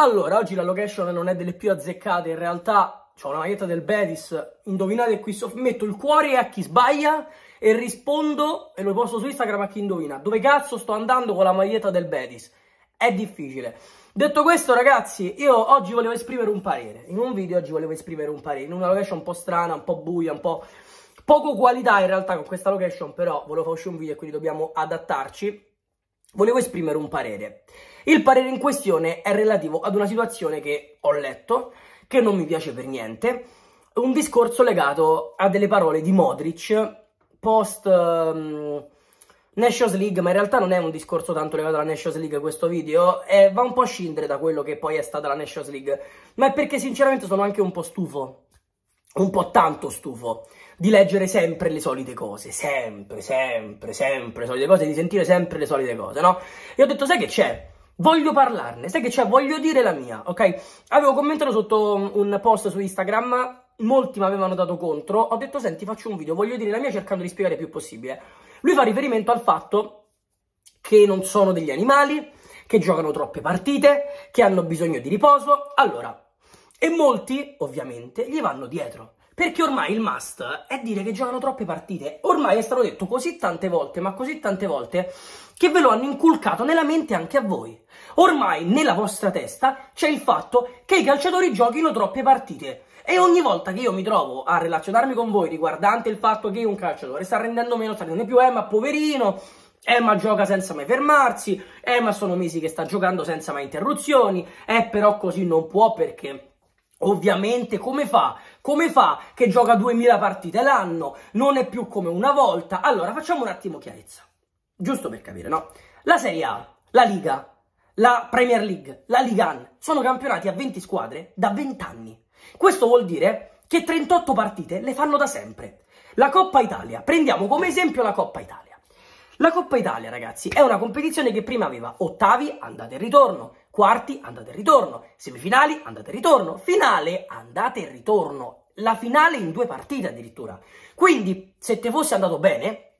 Allora, oggi la location non è delle più azzeccate, in realtà ho una maglietta del Betis, indovinate qui, so, metto il cuore a chi sbaglia e rispondo e lo posto su Instagram a chi indovina. Dove cazzo sto andando con la maglietta del Betis? È difficile. Detto questo, ragazzi, io oggi volevo esprimere un parere. In un video oggi volevo esprimere un parere, in una location un po' strana, un po' buia, un po' poco qualità in realtà con questa location, però volevo fare uscire un video e quindi dobbiamo adattarci volevo esprimere un parere. Il parere in questione è relativo ad una situazione che ho letto, che non mi piace per niente, un discorso legato a delle parole di Modric post um, Nations League, ma in realtà non è un discorso tanto legato alla Nations League questo video, eh, va un po' a scindere da quello che poi è stata la Nations League, ma è perché sinceramente sono anche un po' stufo un po' tanto stufo di leggere sempre le solite cose, sempre, sempre, sempre le solite cose, di sentire sempre le solite cose, no? E ho detto, sai che c'è? Voglio parlarne, sai che c'è? Voglio dire la mia, ok? Avevo commentato sotto un post su Instagram, molti mi avevano dato contro, ho detto, senti, faccio un video, voglio dire la mia cercando di spiegare il più possibile. Lui fa riferimento al fatto che non sono degli animali, che giocano troppe partite, che hanno bisogno di riposo. Allora, e molti, ovviamente, gli vanno dietro. Perché ormai il must è dire che giocano troppe partite. Ormai è stato detto così tante volte, ma così tante volte, che ve lo hanno inculcato nella mente anche a voi. Ormai nella vostra testa c'è il fatto che i calciatori giochino troppe partite. E ogni volta che io mi trovo a relazionarmi con voi riguardante il fatto che un calciatore sta rendendo meno, sta rendendo più, eh ma poverino, eh, ma gioca senza mai fermarsi, eh, ma sono mesi che sta giocando senza mai interruzioni, eh però così non può perché Ovviamente come fa? Come fa che gioca 2000 partite l'anno? Non è più come una volta. Allora facciamo un attimo chiarezza. Giusto per capire, no? La Serie A, la Liga, la Premier League, la Liga Ligan sono campionati a 20 squadre da 20 anni. Questo vuol dire che 38 partite le fanno da sempre. La Coppa Italia, prendiamo come esempio la Coppa Italia. La Coppa Italia, ragazzi, è una competizione che prima aveva ottavi, andata e ritorno, quarti andate e ritorno, semifinali andate e ritorno, finale andate e ritorno, la finale in due partite addirittura. Quindi se te fosse andato bene,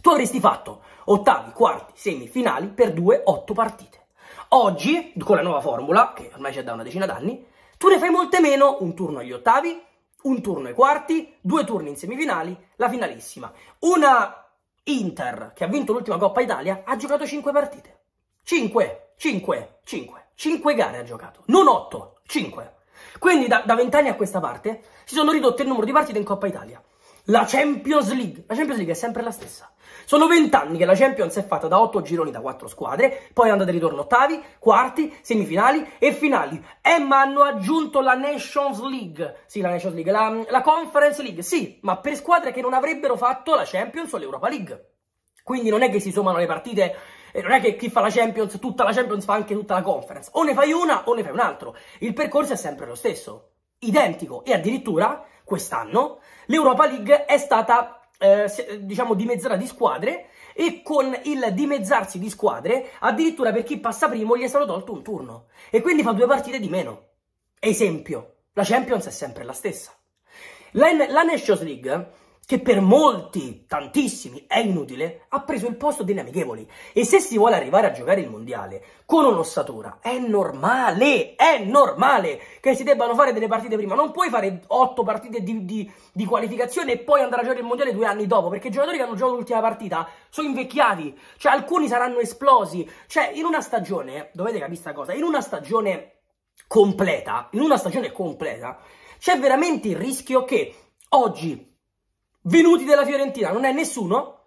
tu avresti fatto ottavi, quarti, semifinali per due, otto partite. Oggi, con la nuova formula, che ormai c'è da una decina d'anni, tu ne fai molte meno, un turno agli ottavi, un turno ai quarti, due turni in semifinali, la finalissima. Una Inter, che ha vinto l'ultima Coppa Italia, ha giocato cinque partite. Cinque! 5, 5, 5 gare ha giocato, non 8, 5. Quindi da, da 20 anni a questa parte si sono ridotte il numero di partite in Coppa Italia. La Champions League, la Champions League è sempre la stessa. Sono 20 anni che la Champions è fatta da 8 gironi da 4 squadre, poi andate e ritorno ottavi, quarti, semifinali e finali. Eh, ma hanno aggiunto la Nations League. Sì, la Nations League, la, la Conference League, sì, ma per squadre che non avrebbero fatto la Champions o l'Europa League. Quindi non è che si sommano le partite e non è che chi fa la Champions, tutta la Champions fa anche tutta la conference. O ne fai una o ne fai un altro. Il percorso è sempre lo stesso, identico. E addirittura quest'anno l'Europa League è stata eh, diciamo dimezzata di squadre e con il dimezzarsi di squadre addirittura per chi passa primo gli è stato tolto un turno e quindi fa due partite di meno. Esempio, la Champions è sempre la stessa. La, la Nations League che per molti, tantissimi, è inutile, ha preso il posto degli amichevoli. E se si vuole arrivare a giocare il mondiale con un'ossatura, è normale, è normale che si debbano fare delle partite prima. Non puoi fare otto partite di, di, di, qualificazione e poi andare a giocare il mondiale due anni dopo, perché i giocatori che hanno giocato l'ultima partita sono invecchiati, cioè alcuni saranno esplosi. Cioè, in una stagione, dovete capire questa cosa, in una stagione completa, in una stagione completa, c'è veramente il rischio che oggi Venuti della Fiorentina, non è nessuno.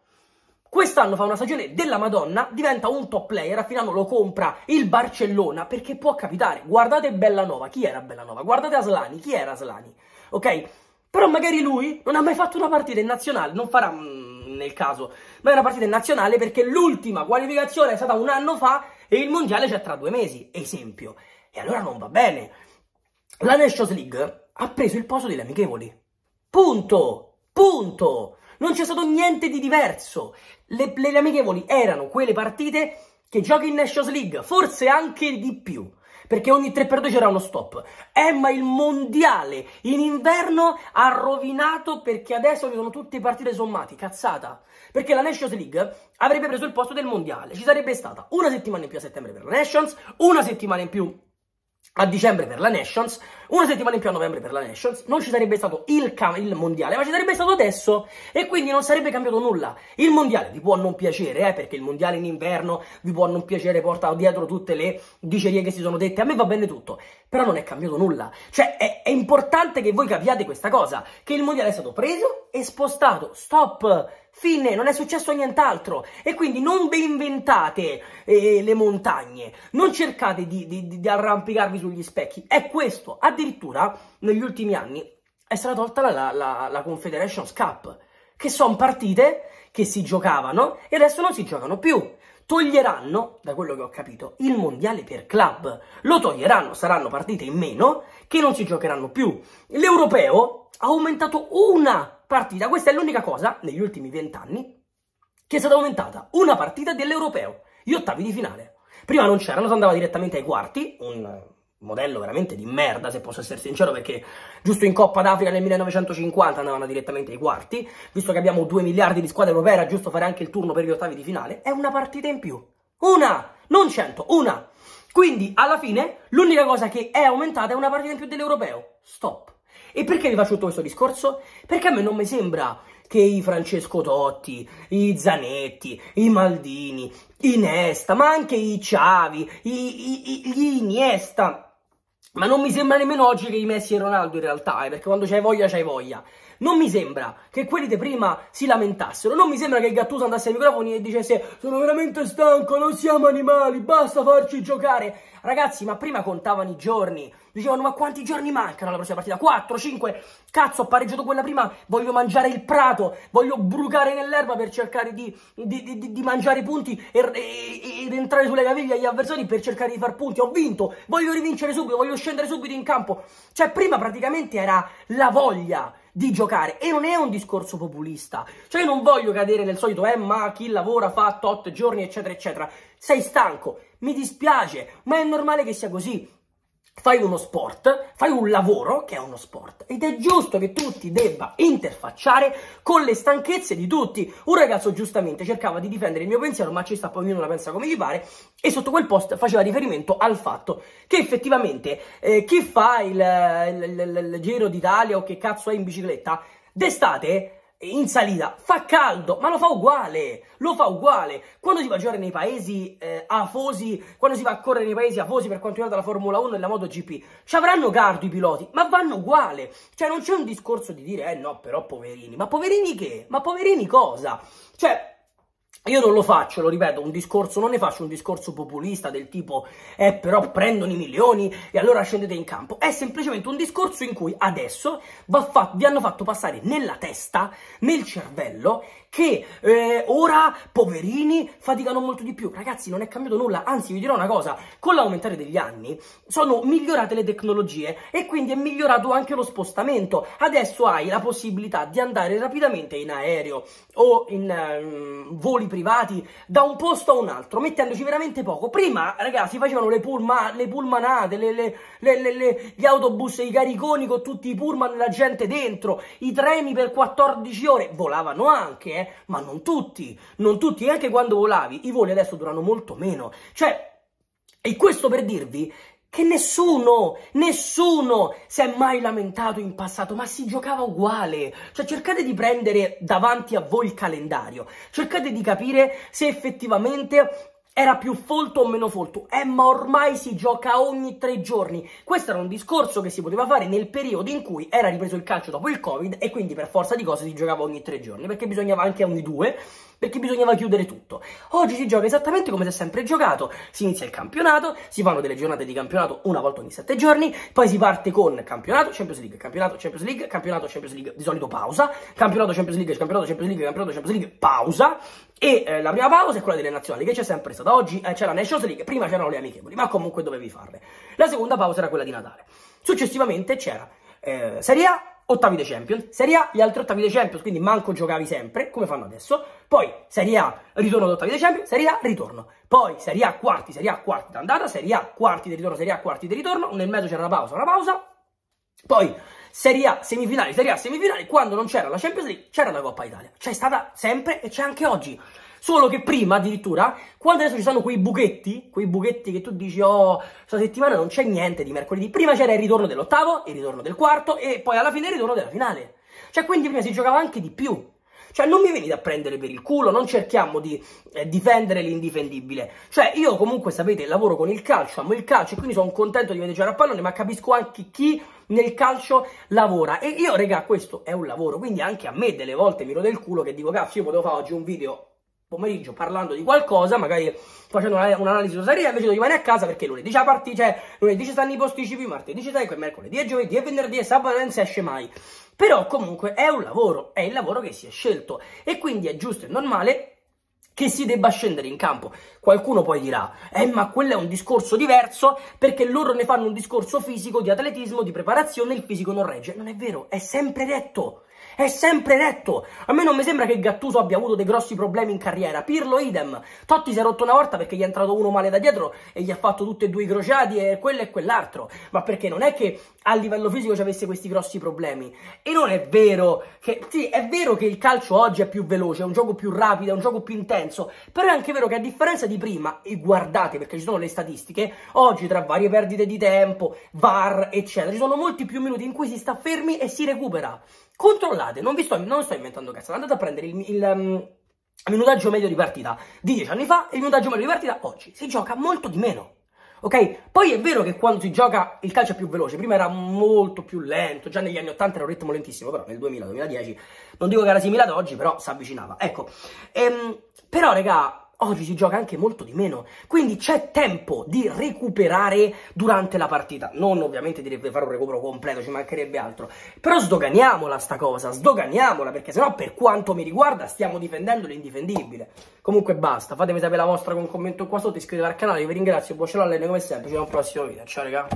Quest'anno fa una stagione della Madonna, diventa un top player, a Filano lo compra il Barcellona, perché può capitare. Guardate Bellanova, chi era Bellanova? Guardate Aslani, chi era Aslani? Ok? Però magari lui non ha mai fatto una partita in nazionale, non farà mh, mm, nel caso, ma è una partita in nazionale perché l'ultima qualificazione è stata un anno fa e il mondiale c'è tra due mesi, esempio. E allora non va bene. La Nations League ha preso il posto degli amichevoli. Punto! Punto! Non c'è stato niente di diverso. Le, le amichevoli erano quelle partite che giochi in Nations League, forse anche di più perché ogni 3x2 c'era uno stop. Eh, ma il mondiale in inverno ha rovinato perché adesso ci sono tutte partite sommate, cazzata. Perché la Nations League avrebbe preso il posto del mondiale, ci sarebbe stata una settimana in più a settembre per la Nations, una settimana in più a dicembre per la Nations, una settimana in più a novembre per la Nations, non ci sarebbe stato il, il, mondiale, ma ci sarebbe stato adesso e quindi non sarebbe cambiato nulla. Il mondiale vi può non piacere, eh, perché il mondiale in inverno vi può non piacere, porta dietro tutte le dicerie che si sono dette, a me va bene tutto, però non è cambiato nulla. Cioè è, è importante che voi capiate questa cosa, che il mondiale è stato preso e spostato, stop! Fine, non è successo nient'altro. E quindi non beinventate eh, le montagne, non cercate di, di, di arrampicarvi sugli specchi. È questo. Addirittura negli ultimi anni è stata tolta la, la, la Confederations Cup, che sono partite che si giocavano e adesso non si giocano più. Toglieranno, da quello che ho capito, il mondiale per club. Lo toglieranno, saranno partite in meno che non si giocheranno più. L'europeo ha aumentato una partita, questa è l'unica cosa negli ultimi vent'anni che è stata aumentata, una partita dell'Europeo, gli ottavi di finale. Prima non c'erano, si andava direttamente ai quarti, un modello veramente di merda, se posso essere sincero, perché giusto in Coppa d'Africa nel 1950 andavano direttamente ai quarti, visto che abbiamo 2 miliardi di squadre europee, era giusto fare anche il turno per gli ottavi di finale, è una partita in più. Una, non 100, una. Quindi alla fine l'unica cosa che è aumentata è una partita in più dell'Europeo. Stop. E perché vi faccio tutto questo discorso? Perché a me non mi sembra che i Francesco Totti, i Zanetti, i Maldini, i Nesta, ma anche i Ciavi, i, i, i, gli Iniesta, ma non mi sembra nemmeno oggi che i Messi e Ronaldo in realtà, eh, perché quando c'hai voglia c'hai voglia. Non mi sembra che quelli di prima si lamentassero. Non mi sembra che il Gattuso andasse ai microfoni e dicesse sono veramente stanco, non siamo animali, basta farci giocare. Ragazzi, ma prima contavano i giorni. Dicevano ma quanti giorni mancano alla prossima partita? 4, 5? Cazzo, ho pareggiato quella prima, voglio mangiare il prato, voglio brucare nell'erba per cercare di, di, di, di mangiare i punti ed entrare sulle caviglie agli avversari per cercare di far punti. Ho vinto, voglio rivincere subito, voglio scendere subito in campo. Cioè prima praticamente era la voglia di giocare. E non è un discorso populista. Cioè io non voglio cadere nel solito, eh ma chi lavora fa tot giorni eccetera eccetera. Sei stanco, mi dispiace, ma è normale che sia così fai uno sport, fai un lavoro che è uno sport ed è giusto che tu ti debba interfacciare con le stanchezze di tutti. Un ragazzo giustamente cercava di difendere il mio pensiero, ma ci sta poi ognuno la pensa come gli pare e sotto quel post faceva riferimento al fatto che effettivamente eh, chi fa il, il, il, il Giro d'Italia o che cazzo è in bicicletta d'estate in salita, fa caldo, ma lo fa uguale, lo fa uguale. Quando si va a giocare nei paesi eh, afosi, quando si va a correre nei paesi afosi per quanto riguarda la Formula 1 e la MotoGP, ci avranno caldo i piloti, ma vanno uguale. Cioè non c'è un discorso di dire, eh no, però poverini. Ma poverini che? Ma poverini cosa? Cioè, io non lo faccio, lo ripeto, un discorso, non ne faccio un discorso populista del tipo eh però prendono i milioni e allora scendete in campo. È semplicemente un discorso in cui adesso va fa- vi hanno fatto passare nella testa, nel cervello, che eh, ora, poverini, faticano molto di più. Ragazzi, non è cambiato nulla, anzi vi dirò una cosa, con l'aumentare degli anni sono migliorate le tecnologie e quindi è migliorato anche lo spostamento. Adesso hai la possibilità di andare rapidamente in aereo o in eh, voli privati da un posto a un altro, mettendoci veramente poco. Prima, ragazzi, facevano le, pulma, le pullmanate, le, le, gli autobus, i cariconi con tutti i pullman la gente dentro, i treni per 14 ore, volavano anche, eh ma non tutti, non tutti, e anche quando volavi, i voli adesso durano molto meno. Cioè, e questo per dirvi che nessuno, nessuno si è mai lamentato in passato, ma si giocava uguale. Cioè cercate di prendere davanti a voi il calendario, cercate di capire se effettivamente era più folto o meno folto, eh ma ormai si gioca ogni tre giorni. Questo era un discorso che si poteva fare nel periodo in cui era ripreso il calcio dopo il Covid e quindi per forza di cose si giocava ogni tre giorni, perché bisognava anche ogni due, perché bisognava chiudere tutto. Oggi si gioca esattamente come si è sempre giocato, si inizia il campionato, si fanno delle giornate di campionato una volta ogni sette giorni, poi si parte con campionato, Champions League, campionato, Champions League, campionato, Champions League, di solito pausa, campionato, Champions League, campionato, Champions League, campionato, Champions League, pausa, e eh, la prima pausa è quella delle nazionali, che c'è sempre stata. Oggi eh, c'è la Nations League, prima c'erano le amichevoli, ma comunque dovevi farle. La seconda pausa era quella di Natale. Successivamente c'era eh, Serie A, ottavi dei Champions, Serie A, gli altri ottavi dei Champions, quindi manco giocavi sempre, come fanno adesso, poi Serie A, ritorno ad ottavi dei Champions, Serie A, ritorno, poi Serie A, quarti, Serie A, quarti d'andata, Serie A, quarti di ritorno, Serie A, quarti di ritorno, nel mezzo c'era una pausa, una pausa, poi Serie A, semifinali, Serie A, semifinali, quando non c'era la Champions League, c'era la Coppa Italia. C'è stata sempre e c'è anche oggi. Solo che prima, addirittura, quando adesso ci sono quei buchetti, quei buchetti che tu dici, oh, questa settimana non c'è niente di mercoledì. Prima c'era il ritorno dell'ottavo, il ritorno del quarto e poi alla fine il ritorno della finale. Cioè, quindi prima si giocava anche di più. Cioè, non mi venite a prendere per il culo, non cerchiamo di eh, difendere l'indifendibile. Cioè, io comunque, sapete, lavoro con il calcio, amo il calcio, e quindi sono contento di vedere giocare a pallone, ma capisco anche chi nel calcio lavora. E io, regà, questo è un lavoro, quindi anche a me delle volte mi rode il culo che dico, cazzo, io potevo fare oggi un video pomeriggio parlando di qualcosa, magari facendo un'analisi sulla Serie A, invece rimane a casa perché lunedì c'è la partita, cioè lunedì ci stanno i posticipi, martedì ci stanno, mercoledì e giovedì e venerdì e sabato non si esce mai. Però comunque è un lavoro, è il lavoro che si è scelto e quindi è giusto e normale che si debba scendere in campo. Qualcuno poi dirà, eh ma quello è un discorso diverso perché loro ne fanno un discorso fisico, di atletismo, di preparazione, il fisico non regge. Non è vero, è sempre detto è sempre netto. A me non mi sembra che Gattuso abbia avuto dei grossi problemi in carriera. Pirlo idem. Totti si è rotto una volta perché gli è entrato uno male da dietro e gli ha fatto tutti e due i crociati e quello e quell'altro. Ma perché non è che a livello fisico ci avesse questi grossi problemi. E non è vero che... Sì, è vero che il calcio oggi è più veloce, è un gioco più rapido, è un gioco più intenso. Però è anche vero che a differenza di prima, e guardate perché ci sono le statistiche, oggi tra varie perdite di tempo, VAR, eccetera, ci sono molti più minuti in cui si sta fermi e si recupera. Controllate calcolate, non vi sto, non sto inventando cazzo, andate a prendere il, il um, minutaggio medio di partita di 10 anni fa e il minutaggio medio di partita oggi. Si gioca molto di meno. Ok? Poi è vero che quando si gioca il calcio è più veloce, prima era molto più lento, già negli anni 80 era un ritmo lentissimo, però nel 2000-2010, non dico che era simile ad oggi, però si avvicinava. Ecco, ehm, però raga, Oggi si gioca anche molto di meno, quindi c'è tempo di recuperare durante la partita. Non ovviamente direi fare un recupero completo, ci mancherebbe altro. Però sdoganiamola sta cosa, sdoganiamola, perché sennò per quanto mi riguarda stiamo difendendo l'indifendibile. Comunque basta, fatemi sapere la vostra con un commento qua sotto, iscrivetevi al canale, io vi ringrazio, buon ciao come sempre, ci vediamo al prossimo video. Ciao raga.